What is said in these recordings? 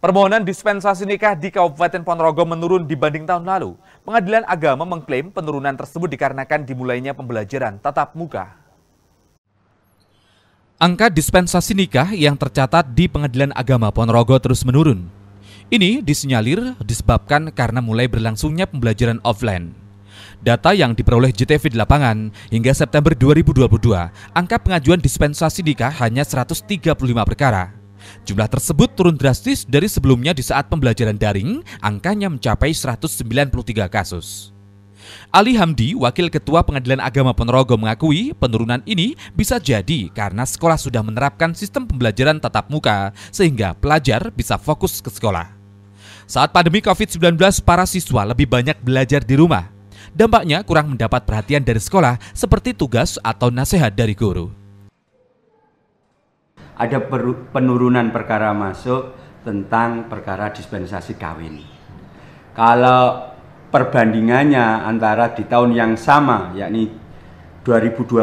Permohonan dispensasi nikah di Kabupaten Ponorogo menurun dibanding tahun lalu. Pengadilan Agama mengklaim penurunan tersebut dikarenakan dimulainya pembelajaran tatap muka. Angka dispensasi nikah yang tercatat di Pengadilan Agama Ponorogo terus menurun. Ini disinyalir disebabkan karena mulai berlangsungnya pembelajaran offline. Data yang diperoleh JTV di lapangan, hingga September 2022, angka pengajuan dispensasi nikah hanya 135 perkara Jumlah tersebut turun drastis dari sebelumnya di saat pembelajaran daring, angkanya mencapai 193 kasus. Ali Hamdi, Wakil Ketua Pengadilan Agama Ponorogo mengakui penurunan ini bisa jadi karena sekolah sudah menerapkan sistem pembelajaran tatap muka sehingga pelajar bisa fokus ke sekolah. Saat pandemi COVID-19, para siswa lebih banyak belajar di rumah. Dampaknya kurang mendapat perhatian dari sekolah seperti tugas atau nasihat dari guru ada penurunan perkara masuk tentang perkara dispensasi kawin. Kalau perbandingannya antara di tahun yang sama yakni 2021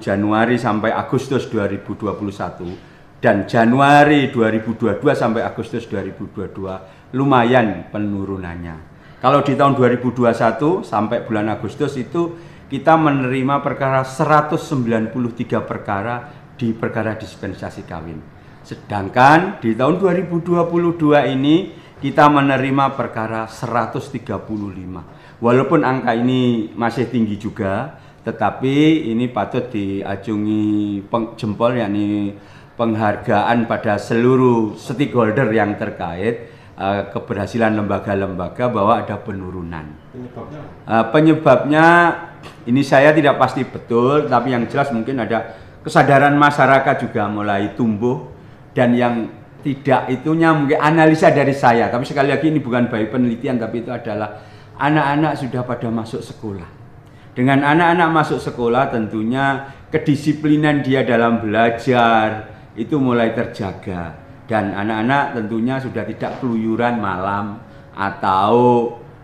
Januari sampai Agustus 2021 dan Januari 2022 sampai Agustus 2022 lumayan penurunannya. Kalau di tahun 2021 sampai bulan Agustus itu kita menerima perkara 193 perkara di perkara dispensasi kawin. Sedangkan di tahun 2022 ini kita menerima perkara 135. Walaupun angka ini masih tinggi juga, tetapi ini patut diacungi jempol yakni penghargaan pada seluruh stakeholder yang terkait eh, keberhasilan lembaga-lembaga bahwa ada penurunan. Eh, penyebabnya ini saya tidak pasti betul, tapi yang jelas mungkin ada kesadaran masyarakat juga mulai tumbuh dan yang tidak itunya mungkin analisa dari saya tapi sekali lagi ini bukan baik penelitian tapi itu adalah anak-anak sudah pada masuk sekolah dengan anak-anak masuk sekolah tentunya kedisiplinan dia dalam belajar itu mulai terjaga dan anak-anak tentunya sudah tidak keluyuran malam atau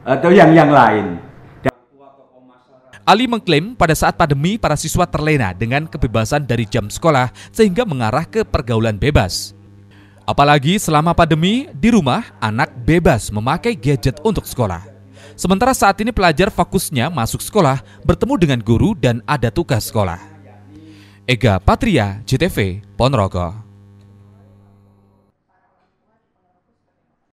atau yang yang lain Ali mengklaim pada saat pandemi para siswa terlena dengan kebebasan dari jam sekolah sehingga mengarah ke pergaulan bebas. Apalagi selama pandemi, di rumah anak bebas memakai gadget untuk sekolah. Sementara saat ini pelajar fokusnya masuk sekolah, bertemu dengan guru dan ada tugas sekolah. Ega Patria, JTV, Ponorogo.